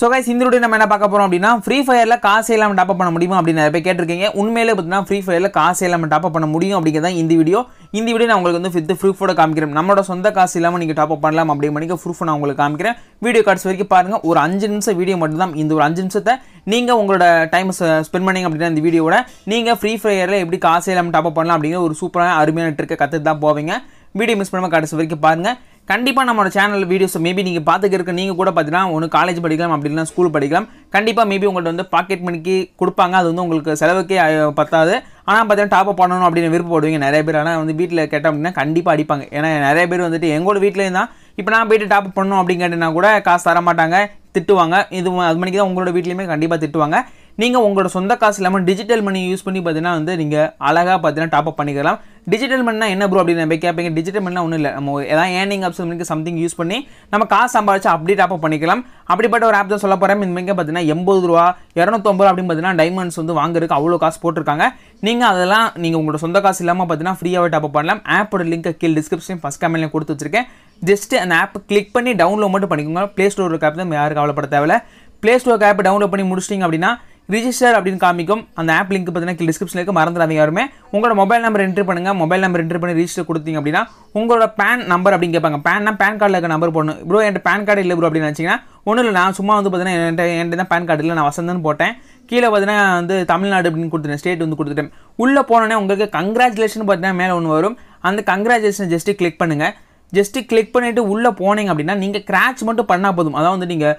so guys இந்த நம்ம என்ன பார்க்க போகிறோம் அப்படின்னா ஃப்ரீ ஃபயரில் காசு இல்லாமல் டாப் பண்ண முடியுமா அப்படின்னு நிறைய பேர் கேட்டிருக்கீங்க உண்மையிலே பார்த்தீங்கன்னா ஃப்ரீ ஃபயரில் காசு இல்லாமல் டாப் பண்ண முடியும் அப்படிங்கிறத இந்த வீடியோ இந்த வீடியோ நான் உங்களுக்கு வந்து ஃபிஃப்த்து ப்ரூஃபோட காமிக்கிறேன் நம்மளோட சொந்த காசு இல்லாமல் நீங்கள் டாப் அப் பண்ணலாம் அப்படி மணிக்கு ப்ரூஃப் நான் உங்களுக்கு காமிக்கிறேன் வீடியோ கார்ட்ஸ் வரைக்கும் பாருங்கள் ஒரு அஞ்சு நிமிஷம் வீடியோ மட்டும்தான் இந்த ஒரு அஞ்சு நிமிஷத்தை நீங்கள் உங்களோட டைம் ஸ்பெண்ட் பண்ணிங்க அப்படின்னா இந்த வீடியோவோட நீங்கள் ஃப்ரீ ஃபயரில் எப்படி காசு இல்லாமல் டாப்அப் பண்ணலாம் அப்படிங்கிற ஒரு சூப்பரான அருமையான ட்ரிக்கை கற்று தான் போவீங்க வீடியோ மிஸ் பண்ணாமல் கடைசி வரைக்கும் பாருங்கள் கண்டிப்பாக நம்மளோட சேனல் வீடியோஸ் மேபி நீங்கள் பார்த்துக்க நீங்கள் கூட பார்த்தீங்கன்னா ஒன்று காலேஜ் படிக்கலாம் அப்படி இல்லைனா ஸ்கூல் படிக்கலாம் கண்டிப்பாக மேபி உங்கள்கிட்ட வந்து பாக்கெட் மணிக்கு கொடுப்பாங்க அது வந்து உங்களுக்கு செலவுக்கே பத்தாது ஆனால் பார்த்தீங்கன்னா டாப் அப் பண்ணணும் அப்படின்னு விருப்பப்படுவீங்க நிறைய பேர் ஆனால் வந்து வீட்டில் கேட்டோம் அப்படின்னா கண்டிப்பாக அடிப்பாங்க ஏன்னா நிறைய பேர் வந்துட்டு எங்களோட வீட்லேயும் தான் இப்போ நான் போயிட்டு டாப் அப் பண்ணணும் அப்படின்னு கேட்டேன்னா கூட காசு தர மாட்டாங்க திட்டுவாங்க இது அது மணிக்கு தான் உங்களோட வீட்லேயுமே கண்டிப்பாக திட்டுவாங்க நீங்கள் உங்களோட சொந்த காசு இல்லாமல் டிஜிட்டல் மணி யூஸ் பண்ணி பார்த்தீங்கன்னா வந்து நீங்கள் அழகாக பார்த்தீங்கன்னா டாப் அப் பண்ணிக்கலாம் டிஜிட்டல் மணினா என்ன ப்ரோ அப்படின்னு நம்ம கேட்பீங்க டிஜிட்டல் மணினா ஒன்றும் இல்லை நம்ம ஏதாவது ஏர்னிங் ஆப்ஸ் மணிக்கு சம்திங் யூஸ் பண்ணி நம்ம காசு சம்பாதிச்சு அப்படி டாப் அப் பண்ணிக்கலாம் அப்படிப்பட்ட ஒரு ஆப் தான் சொல்ல போகிறேன் இந்த மாதிரி பார்த்தீங்கன்னா எண்பது ரூபா இரநூத்தொம்பது ரூபா அப்படின்னு பார்த்தீங்கன்னா டைமண்ட்ஸ் வந்து வாங்குறதுக்கு அவ்வளோ காசு போட்டிருக்காங்க நீங்கள் அதெல்லாம் நீங்கள் உங்களோட சொந்த காசு இல்லாமல் பார்த்தீங்கன்னா ஃப்ரீயாகவே டாப் பண்ணலாம் ஆப்போட லிங்க்கை கீழ் டிஸ்கிரிப்ஷன் ஃபஸ்ட் கமெண்ட்லேயும் கொடுத்து வச்சிருக்கேன் ஜஸ்ட் அந்த ஆப் கிளிக் பண்ணி டவுன்லோட் மட்டும் பண்ணிக்கோங்க ப்ளே ஸ்டோர் இருக்க ஆப் தான் யாரும் கவலைப்பட தேவையில்ல ப்ளே ஸ்டோர் ஆப் டவுன்லோட் பண்ணி முடிச்சிட்டிங்க அப்படின்னா ரிஜிஸ்டர் அப்படின்னு காமிக்கும் அந்த ஆப் லிங்க் பார்த்தீங்கன்னா டிஸ்கிரிப்ஷனில் இருக்க மறந்துடாதீங்க யாருமே உங்களோட மொபைல் நம்பர் என்ட்ரு பண்ணுங்கள் மொபைல் நம்பர் என்ட்ரு பண்ணி ரிஜிஸ்டர் கொடுத்தீங்க அப்படின்னா உங்களோட பேன் நம்பர் அப்படின்னு கேட்பாங்க பேன்னா பேன் கார்டில் இருக்க நம்பர் போடணும் ப்ரோ என்கிட்ட பேன் கார்டு இல்லை ப்ரோ அப்படின்னு வச்சிங்கன்னா ஒன்றும் இல்லை நான் சும்மா வந்து பார்த்தீங்கன்னா என்கிட்ட என்கிட்ட தான் பேன் கார்டு இல்லை நான் வசந்தன் போட்டேன் கீழே பார்த்தீங்கன்னா வந்து தமிழ்நாடு அப்படின்னு கொடுத்துட்டேன் ஸ்டேட் வந்து கொடுத்துட்டேன் உள்ளே போனோடனே உங்களுக்கு கங்க்ராச்சுலேஷன் பார்த்தீங்கன்னா மேலே ஒன்று வரும் அந்த கங்க்ராச்சுலேஷன் ஜஸ்ட்டு கிளிக் பண்ணுங்கள் ஜஸ்ட்டு கிளிக் பண்ணிவிட்டு உள்ளே போனீங்க அப்படின்னா நீங்கள் கிராச் மட்டும் பண்ணால் போதும் அதான் வந்து நீங்கள்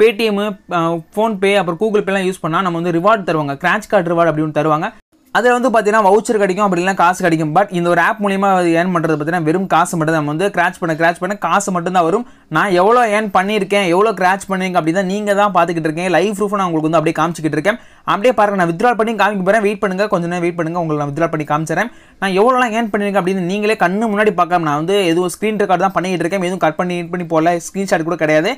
பேடிஎம்மு ஃபோன்பே அப்புறம் கூகுள் பேலாம் யூஸ் பண்ணால் நம்ம வந்து ரிவார்டு தருவாங்க கிராச் கார்டு ரிவார்டு அப்படின்னு தருவாங்க அதில் வந்து பார்த்தீங்கன்னா வவுச்சர் கிடைக்கும் அப்படி காசு கிடைக்கும் பட் இந்த ஒரு ஆப் மூலியமாக ஏர்ன் பண்ணுறது பார்த்தீங்கன்னா வெறும் காசு மட்டும் நம்ம வந்து கிராச் பண்ண கிராச் பண்ண காசு மட்டும்தான் வரும் நான் எவ்வளோ ஏர்ன் பண்ணியிருக்கேன் எவ்வளோ கிராச் பண்ணுங்க அப்படி தான் நீங்கள் தான் பார்த்துக்கிட்டு இருக்கேன் லைஃப் ப்ரூஃப் நான் உங்களுக்கு வந்து அப்படியே காமிச்சிக்கிட்டு இருக்கேன் அப்படியே பாருங்க நான் வித்ட்ரா பண்ணி காமிக்க போகிறேன் வெயிட் பண்ணுங்கள் கொஞ்சம் நேரம் வெயிட் பண்ணுங்கள் உங்களை நான் வித்ட்ரா பண்ணி காமிச்சிடறேன் நான் எவ்வளோலாம் ஏர்ன் பண்ணியிருக்கேன் அப்படின்னு நீங்களே கண்ணு முன்னாடி பார்க்காம நான் வந்து எதுவும் ஸ்க்ரீன் ரெக்கார்டு தான் பண்ணிகிட்டு இருக்கேன் எதுவும் கட் பண்ணி பண்ணி போகல ஸ்க்ரீன்ஷாட் கூட கிடையாது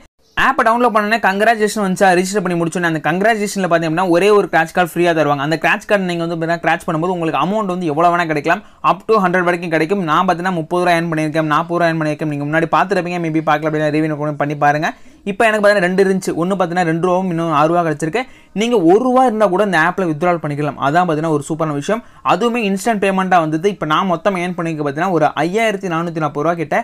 ஆப்பை டவுன்லோட் பண்ணனே கங்க்ராச்சுலேஷன் வந்துச்சா ரிஜிஸ்டர் பண்ணி முடிச்சோன்னே அந்த கங்க்ராச்சுலேஷனில் பார்த்தீங்கன்னா ஒரே ஒரு கிராச் கார்டு ஃப்ரீயாக தருவாங்க அந்த கிராச் கார்டு நீங்கள் வந்து பார்த்தீங்கன்னா கிராச் பண்ணும்போது உங்களுக்கு அமௌண்ட் வந்து எவ்வளோ வேணால் கிடைக்கலாம் அப் டு ஹண்ட்ரட் வரைக்கும் கிடைக்கும் நான் பார்த்தீங்கன்னா முப்பது ரூபா ஏர்ன் பண்ணியிருக்கேன் நாற்பது ரூபா ஏர்ன் பண்ணியிருக்கேன் நீங்கள் முன்னாடி பார்த்துருப்பீங்க மேபி பார்க்கல அப்படின்னா ரிவியூ பண்ணி பாருங்கள் இப்போ எனக்கு பார்த்தீங்கன்னா ரெண்டு இருந்துச்சு ஒன்று பார்த்தீங்கன்னா ரெண்டு ரூபாவும் இன்னும் ஆறு ரூபா கிடச்சிருக்கு நீங்கள் ஒரு ரூபா இருந்தால் கூட இந்த ஆப்பில் வித்ரால் பண்ணிக்கலாம் அதான் பார்த்தீங்கன்னா ஒரு சூப்பரான விஷயம் அதுவுமே இன்ஸ்டன்ட் பேமெண்ட்டாக வந்தது இப்போ நான் மொத்தம் ஏர்ன் பண்ணிக்க பார்த்தீங்கன்னா ஒரு ஐயாயிரத்தி நானூற்றி நாற்பது ரூபா கிட்ட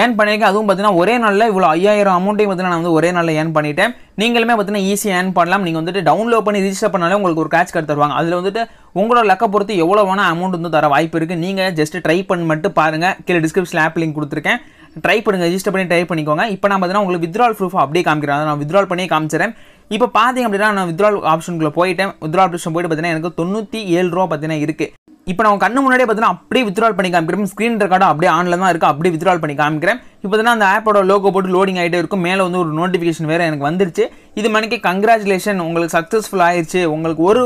ஏர்ன் பண்ணியிருக்கேன் அதுவும் பார்த்தீங்கன்னா ஒரே நாளில் இவ்வளோ ஐயாயிரம் அமௌண்ட்டையும் பார்த்தீங்கன்னா நான் வந்து ஒரே நாளில் ஏர்ன் பண்ணிட்டேன் நீங்களுமே பார்த்தீங்கன்னா ஈஸியாக ஏர்ன் பண்ணலாம் நீங்கள் வந்துட்டு டவுன்லோட் பண்ணி ரிஜிஸ்டர் பண்ணாலே உங்களுக்கு ஒரு கேட்ச் கார்டு தருவாங்க அதில் வந்துட்டு உங்களோட லக்கை பொறுத்து எவ்வளோ வேணால் அமௌண்ட் வந்து தர வாய்ப்பு இருக்குது நீங்கள் ஜஸ்ட் ட்ரை பண்ணி மட்டும் பாருங்கள் கீழே டிஸ்கிரிப்ஷன் ஆப் லிங்க் கொடுத்துருக்கேன் ட்ரை பண்ணுங்கள் ரிஜிஸ்டர் பண்ணி ட்ரை பண்ணிக்கோங்க இப்போ நான் பார்த்தீங்கன்னா உங்களுக்கு வித்ரால் ப்ரூஃப் அப்படியே காமிக்கிறேன் அதை நான் வித்ரால் பண்ணி காமிச்சிறேன் இப்போ பார்த்தீங்க அப்படின்னா நான் வித்ரால் ஆப்ஷனுக்குள்ளே போயிட்டேன் வித்ரால் ஆப்ஷன் போயிட்டு பார்த்தீங்கன்னா எனக்கு தொண்ணூற்றி ஏழு ரூபா பார்த்தீங்கன்னா இருக்குது இப்போ நான் கண்ணு முன்னாடியே பார்த்தீங்கன்னா அப்படியே வித்ரால் பண்ணி காமிக்கிறேன் ஸ்க்ரீன் ரெக்கார்டும் அப்படியே ஆனில் தான் இருக்குது அப்படியே வித்ரால் பண்ணி காமிக்கிறேன் இப்போ பார்த்தீங்கன்னா அந்த ஆப்போட லோகோ போட்டு லோடிங் ஆகிட்டு இருக்கும் மேலே வந்து ஒரு நோட்டிஃபிகேஷன் வேறு எனக்கு வந்துருச்சு இது மணிக்கு கங்க்ராச்சுலேஷன் உங்களுக்கு சக்ஸஸ்ஃபுல் ஆயிடுச்சு உங்களுக்கு ஒரு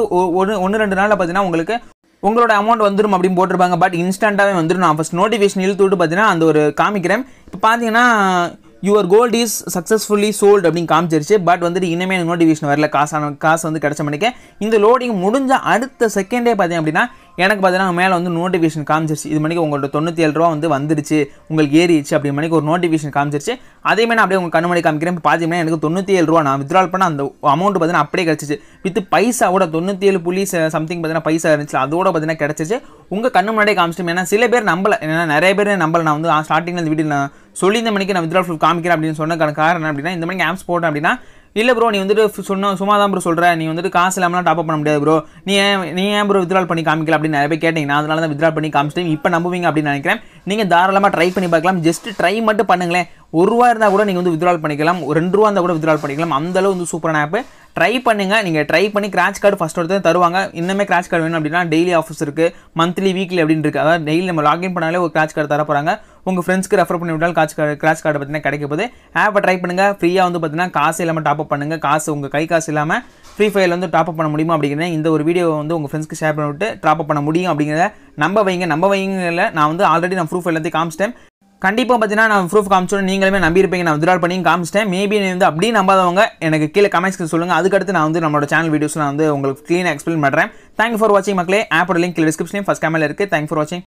ஒன்று ரெண்டு நாளில் பார்த்தீங்கன்னா உங்களுக்கு உங்களோட அமௌண்ட் வந்துடும் அப்படின்னு போட்டிருப்பாங்க பட் இன்ஸ்டண்ட்டாகவே வந்துடும் நான் ஃபஸ்ட் நோட்டிஃபிகேஷன் இழுத்து விட்டு பார்த்தீங்கன்னா அந்த ஒரு காமிக்கிறேன் இப்போ பார்த்தீங்கன்னா your gold is successfully sold அப்படின்னு காமிச்சிருச்சு பட் வந்துட்டு இனிமேல் எனக்கு நோட்டிஃபிகேஷன் வரல காசான காசு வந்து கிடச்ச மாட்டேங்க இந்த லோடிங் முடிஞ்ச அடுத்த செகண்டே பார்த்தீங்க அப்படின்னா எனக்கு பார்த்தீங்கன்னா மேலே வந்து நோட்டிஃபிகேஷன் காமிச்சிருச்சு இது மணிக்கு உங்கள்கிட்ட தொண்ணூற்றி ஏழு ரூபா வந்து வந்துருச்சு உங்களுக்கு ஏறிடுச்சு அப்படி மணிக்கு ஒரு நோட்டிஃபிகேஷன் காமிச்சிருச்சு அதே மாதிரி அப்படியே உங்கள் கண்ணு காமிக்கிறேன் இப்போ பார்த்தீங்கன்னா எனக்கு தொண்ணூற்றி ஏழு ரூபா நான் வித்ரால் பண்ண அந்த அமௌண்ட் பார்த்தீங்கன்னா அப்படியே கிடச்சிச்சு வித் கூட தொண்ணூற்றி ஏழு புள்ளி சம்திங் பார்த்தீங்கன்னா பைசா இருந்துச்சு அதோட பார்த்தீங்கன்னா கிடச்சிச்சு உங்கள் கண்ணு முன்னாடியே காமிச்சிட்டு ஏன்னா சில பேர் நம்பலை ஏன்னா நிறைய பேர் நம்பலை நான் வந்து ஸ்டார்டிங்கில் இந்த வீட்டில் நான் சொல்லி இந்த மணிக்கு நான் வித்ரால் ஃபுல் காமிக்கிறேன் அப்படின்னு சொன்ன காரணம் அப்படின்னா இந்த மணிக்கு ஆப்ஸ் போட்டேன் அப்படின்னா இல்லை ப்ரோ நீ வந்துட்டு சொன்ன சும்மா தான் ப்ரோ சொல்கிறேன் நீ வந்துட்டு காசு இல்லாமலாம் டாப் பண்ண முடியாது ப்ரோ நீ ஏன் நீ ஏன் ப்ரோ வித்ரால் பண்ணி காமிக்கல அப்படின்னு நிறைய பேர் கேட்டீங்க நான் அதனால தான் வித்ரால் பண்ணி காமிச்சிட்டேன் இப்போ நம்புவீங்க அப்படின்னு நினைக்கிறேன் நீங்கள் தாராளமாக ட்ரை பண்ணி பார்க்கலாம் ஜஸ்ட் ட்ரை மட்டும் பண்ணுங்களேன் ஒரு ரூபா இருந்தால் கூட நீங்கள் வந்து வித்ரால் பண்ணிக்கலாம் ஒரு ரெண்டு ரூபா இருந்தால் கூட வித்ரால் பண்ணிக்கலாம் அந்தளவு வந்து சூப்பரான ஆப் ட்ரை பண்ணுங்கள் நீங்கள் ட்ரை பண்ணி கிராச் கார்டு ஃபஸ்ட் ஒருத்தர் தருவாங்க இன்னுமே கிராச் கார்டு வேணும் அப்படின்னா டெய்லி ஆஃபீஸ் இருக்குது மந்த்லி வீக்லி அப்படின்னு இருக்குது அதாவது டெய்லி நம்ம லாகின் பண்ணாலே ஒரு கிராச் கார்டு தர போகிறாங்க உங்கள் ஃப்ரெண்ட்ஸ்க்கு ரெஃபர் பண்ணி விட்டால் காசு கிராஷ் கார்டு பார்த்தீங்கன்னா கிடைக்க போது ஆப்பை ட்ரை பண்ணுங்கள் ஃப்ரீயாக வந்து பார்த்தீங்கன்னா காசு இல்லாமல் டாப் பண்ணுங்கள் காசு உங்கள் கை காசு இல்லாமல் ஃப்ரீ ஃபயரில் வந்து டாப் பண்ண முடியுமா அப்படிங்கிறத இந்த ஒரு வீடியோ வந்து உங்கள் ஃப்ரெண்ட்ஸ்க்கு ஷேர் பண்ணிவிட்டு டாப் பண்ண முடியும் அப்படிங்கிறத நம்ப வைங்க நம்ப வைங்கல நான் வந்து ஆல்ரெடி நான் ப்ரூஃப் எல்லாத்தையும் காமிச்சிட்டேன் கண்டிப்பாக பார்த்தீங்கன்னா நான் ப்ரூஃப் காமிச்சோன்னு நீங்களுமே நம்பியிருப்பீங்க நான் வித்ரால் பண்ணி காமிச்சிட்டேன் மேபி நீ வந்து அப்படியே நம்பாதவங்க எனக்கு கீழே கமெண்ட்ஸ்க்கு சொல்லுங்கள் அதுக்கடுத்து நான் வந்து நம்மளோட சேனல் வீடியோஸ் நான் வந்து உங்களுக்கு க்ளீனாக எக்ஸ்பிளைன் பண்ணுறேன் தேங்க் ஃபார் வாட்சிங் மக்களே ஆப்போட லிங்க் டிஸ்கிரிப்ஷன் ஃபஸ்ட் கேமரில் இருக்குது தேங்க் ஃபார் வாட்சிங்